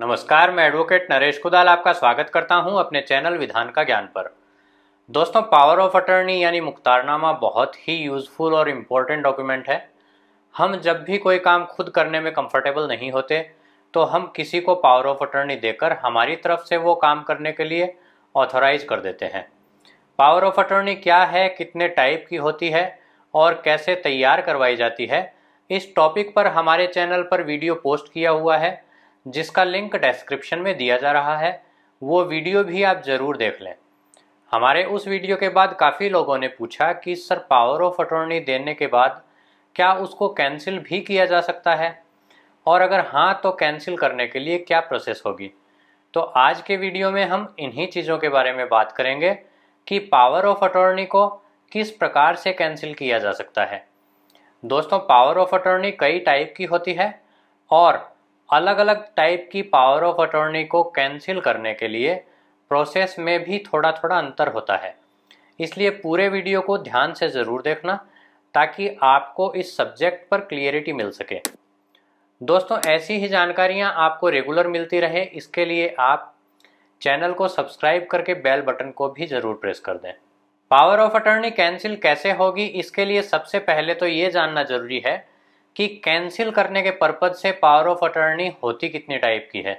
नमस्कार मैं एडवोकेट नरेश कुदाल आपका स्वागत करता हूं अपने चैनल विधान का ज्ञान पर दोस्तों पावर ऑफ अटर्नी यानी मुख्तारनामा बहुत ही यूज़फुल और इम्पोर्टेंट डॉक्यूमेंट है हम जब भी कोई काम खुद करने में कंफर्टेबल नहीं होते तो हम किसी को पावर ऑफ अटर्नी देकर हमारी तरफ से वो काम करने के लिए ऑथोराइज कर देते हैं पावर ऑफ अटर्नी क्या है कितने टाइप की होती है और कैसे तैयार करवाई जाती है इस टॉपिक पर हमारे चैनल पर वीडियो पोस्ट किया हुआ है जिसका लिंक डिस्क्रिप्शन में दिया जा रहा है वो वीडियो भी आप ज़रूर देख लें हमारे उस वीडियो के बाद काफ़ी लोगों ने पूछा कि सर पावर ऑफ अटॉर्नी देने के बाद क्या उसको कैंसिल भी किया जा सकता है और अगर हाँ तो कैंसिल करने के लिए क्या प्रोसेस होगी तो आज के वीडियो में हम इन्हीं चीज़ों के बारे में बात करेंगे कि पावर ऑफ अटॉर्नी को किस प्रकार से कैंसिल किया जा सकता है दोस्तों पावर ऑफ अटॉर्नी कई टाइप की होती है और अलग अलग टाइप की पावर ऑफ अटॉर्नी को कैंसिल करने के लिए प्रोसेस में भी थोड़ा थोड़ा अंतर होता है इसलिए पूरे वीडियो को ध्यान से ज़रूर देखना ताकि आपको इस सब्जेक्ट पर क्लियरिटी मिल सके दोस्तों ऐसी ही जानकारियाँ आपको रेगुलर मिलती रहे इसके लिए आप चैनल को सब्सक्राइब करके बेल बटन को भी ज़रूर प्रेस कर दें पावर ऑफ अटर्नी कैंसिल कैसे होगी इसके लिए सबसे पहले तो ये जानना ज़रूरी है कि कैंसिल करने के पर्पज से पावर ऑफ अटर्नी होती कितने टाइप की है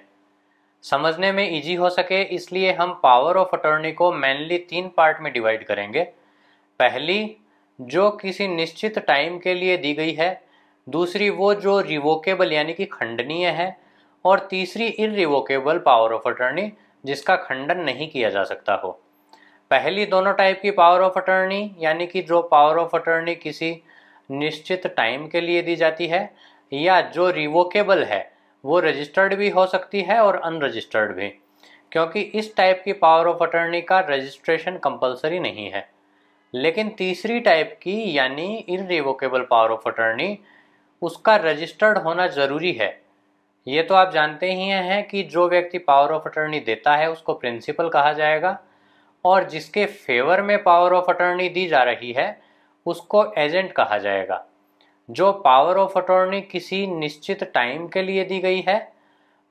समझने में इजी हो सके इसलिए हम पावर ऑफ अटर्नी को मेनली तीन पार्ट में डिवाइड करेंगे पहली जो किसी निश्चित टाइम के लिए दी गई है दूसरी वो जो रिवोकेबल यानी कि खंडनीय है और तीसरी इरिवोकेबल पावर ऑफ अटर्नी जिसका खंडन नहीं किया जा सकता हो पहली दोनों टाइप की पावर ऑफ अटर्नी यानी कि जो पावर ऑफ अटर्नी किसी निश्चित टाइम के लिए दी जाती है या जो रिवोकेबल है वो रजिस्टर्ड भी हो सकती है और अनरजिस्टर्ड भी क्योंकि इस टाइप की पावर ऑफ अटर्नी का रजिस्ट्रेशन कंपलसरी नहीं है लेकिन तीसरी टाइप की यानी इनरिवोकेबल पावर ऑफ अटर्नी उसका रजिस्टर्ड होना ज़रूरी है ये तो आप जानते ही हैं कि जो व्यक्ति पावर ऑफ अटर्नी देता है उसको प्रिंसिपल कहा जाएगा और जिसके फेवर में पावर ऑफ अटर्नी दी जा रही है उसको एजेंट कहा जाएगा जो पावर ऑफ अटॉर्नी किसी निश्चित टाइम के लिए दी गई है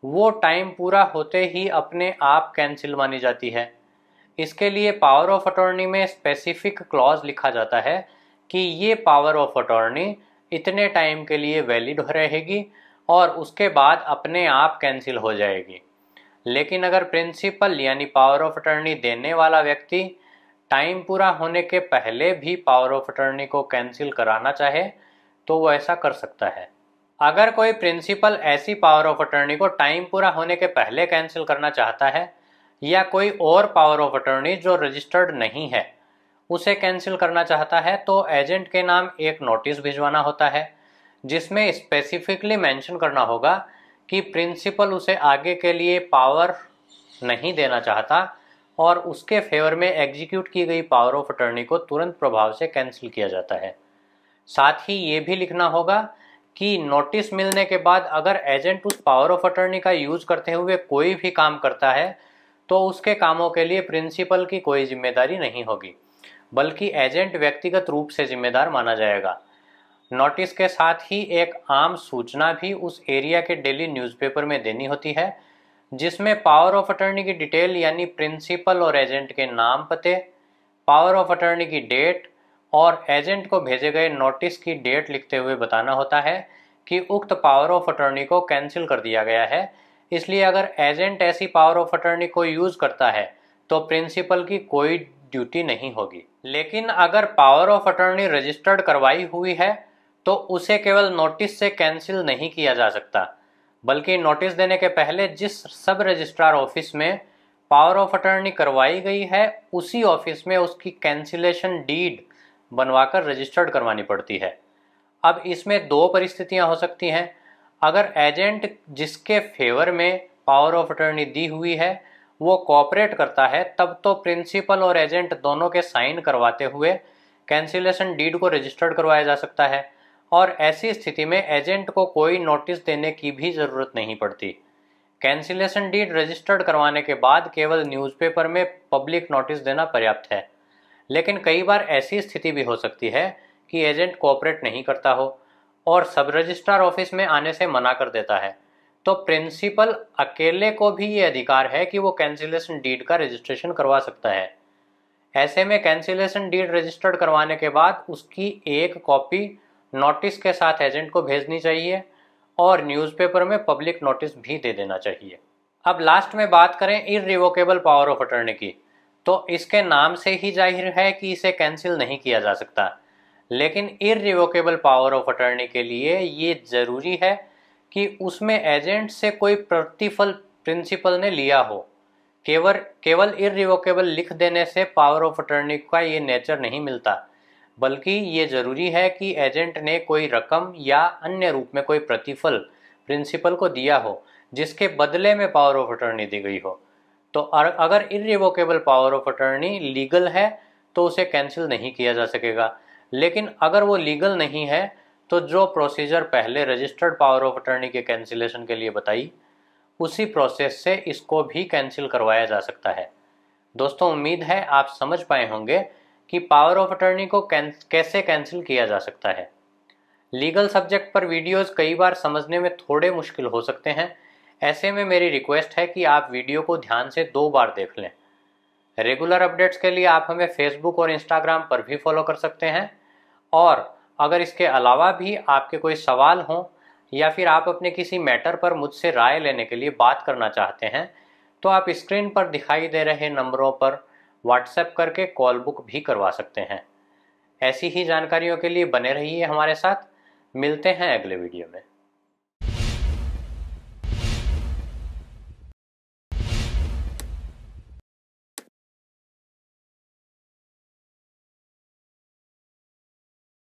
वो टाइम पूरा होते ही अपने आप कैंसिल मानी जाती है इसके लिए पावर ऑफ अटॉर्नी में स्पेसिफिक क्लॉज लिखा जाता है कि ये पावर ऑफ अटॉर्नी इतने टाइम के लिए वैलिड रहेगी और उसके बाद अपने आप कैंसिल हो जाएगी लेकिन अगर प्रिंसिपल यानी पावर ऑफ अटॉर्नी देने वाला व्यक्ति टाइम पूरा होने के पहले भी पावर ऑफ अटर्नी को कैंसिल कराना चाहे तो वो ऐसा कर सकता है अगर कोई प्रिंसिपल ऐसी पावर ऑफ अटर्नी को टाइम पूरा होने के पहले कैंसिल करना चाहता है या कोई और पावर ऑफ अटर्नी जो रजिस्टर्ड नहीं है उसे कैंसिल करना चाहता है तो एजेंट के नाम एक नोटिस भिजवाना होता है जिसमें स्पेसिफिकली मेंशन करना होगा कि प्रिंसिपल उसे आगे के लिए पावर नहीं देना चाहता और उसके फेवर में एग्जीक्यूट की गई पावर ऑफ अटर्नी को तुरंत प्रभाव से कैंसिल किया जाता है साथ ही ये भी लिखना होगा कि नोटिस मिलने के बाद अगर एजेंट उस पावर ऑफ अटर्नी का यूज़ करते हुए कोई भी काम करता है तो उसके कामों के लिए प्रिंसिपल की कोई जिम्मेदारी नहीं होगी बल्कि एजेंट व्यक्तिगत रूप से जिम्मेदार माना जाएगा नोटिस के साथ ही एक आम सूचना भी उस एरिया के डेली न्यूज़पेपर में देनी होती है जिसमें पावर ऑफ अटर्नी की डिटेल यानी प्रिंसिपल और एजेंट के नाम पते पावर ऑफ अटर्नी की डेट और एजेंट को भेजे गए नोटिस की डेट लिखते हुए बताना होता है कि उक्त पावर ऑफ अटर्नी को कैंसिल कर दिया गया है इसलिए अगर एजेंट ऐसी पावर ऑफ अटर्नी को यूज़ करता है तो प्रिंसिपल की कोई ड्यूटी नहीं होगी लेकिन अगर पावर ऑफ अटर्नी रजिस्टर्ड करवाई हुई है तो उसे केवल नोटिस से कैंसिल नहीं किया जा सकता बल्कि नोटिस देने के पहले जिस सब रजिस्ट्रार ऑफिस में पावर ऑफ अटर्नी करवाई गई है उसी ऑफिस में उसकी कैंसिलेशन डीड बनवाकर रजिस्टर्ड करवानी पड़ती है अब इसमें दो परिस्थितियां हो सकती हैं अगर एजेंट जिसके फेवर में पावर ऑफ अटर्नी दी हुई है वो कॉपरेट करता है तब तो प्रिंसिपल और एजेंट दोनों के साइन करवाते हुए कैंसिलेशन डीड को रजिस्टर्ड करवाया जा सकता है और ऐसी स्थिति में एजेंट को कोई नोटिस देने की भी ज़रूरत नहीं पड़ती कैंसिलेशन डीड रजिस्टर्ड करवाने के बाद केवल न्यूज़पेपर में पब्लिक नोटिस देना पर्याप्त है लेकिन कई बार ऐसी स्थिति भी हो सकती है कि एजेंट कोऑपरेट नहीं करता हो और सब रजिस्ट्रार ऑफिस में आने से मना कर देता है तो प्रिंसिपल अकेले को भी ये अधिकार है कि वो कैंसिलेशन डीड का रजिस्ट्रेशन करवा सकता है ऐसे में कैंसिलेशन डीड रजिस्टर्ड करवाने के बाद उसकी एक कॉपी नोटिस के साथ एजेंट को भेजनी चाहिए और न्यूज़पेपर में पब्लिक नोटिस भी दे देना चाहिए अब लास्ट में बात करें इरिवोकेबल पावर ऑफ अटर्नी की तो इसके नाम से ही जाहिर है कि इसे कैंसिल नहीं किया जा सकता लेकिन इरिवोकेबल पावर ऑफ अटर्नी के लिए ये ज़रूरी है कि उसमें एजेंट से कोई प्रतिफल प्रिंसिपल ने लिया हो केवल केवल इरिवोकेबल लिख देने से पावर ऑफ अटर्नी का ये नेचर नहीं मिलता बल्कि ये जरूरी है कि एजेंट ने कोई रकम या अन्य रूप में कोई प्रतिफल प्रिंसिपल को दिया हो जिसके बदले में पावर ऑफ अटर्नी दी गई हो तो अगर irrevocable power of attorney legal है तो उसे कैंसिल नहीं किया जा सकेगा लेकिन अगर वो लीगल नहीं है तो जो प्रोसीजर पहले रजिस्टर्ड पावर ऑफ अटर्नी के कैंसिलेशन के लिए बताई उसी प्रोसेस से इसको भी कैंसिल करवाया जा सकता है दोस्तों उम्मीद है आप समझ पाए होंगे कि पावर ऑफ अटर्नी को कैसे कैंसिल किया जा सकता है लीगल सब्जेक्ट पर वीडियोस कई बार समझने में थोड़े मुश्किल हो सकते हैं ऐसे में मेरी रिक्वेस्ट है कि आप वीडियो को ध्यान से दो बार देख लें रेगुलर अपडेट्स के लिए आप हमें फेसबुक और इंस्टाग्राम पर भी फॉलो कर सकते हैं और अगर इसके अलावा भी आपके कोई सवाल हों या फिर आप अपने किसी मैटर पर मुझसे राय लेने के लिए बात करना चाहते हैं तो आप स्क्रीन पर दिखाई दे रहे नंबरों पर व्हाट्सएप करके कॉल बुक भी करवा सकते हैं ऐसी ही जानकारियों के लिए बने रहिए हमारे साथ मिलते हैं अगले वीडियो में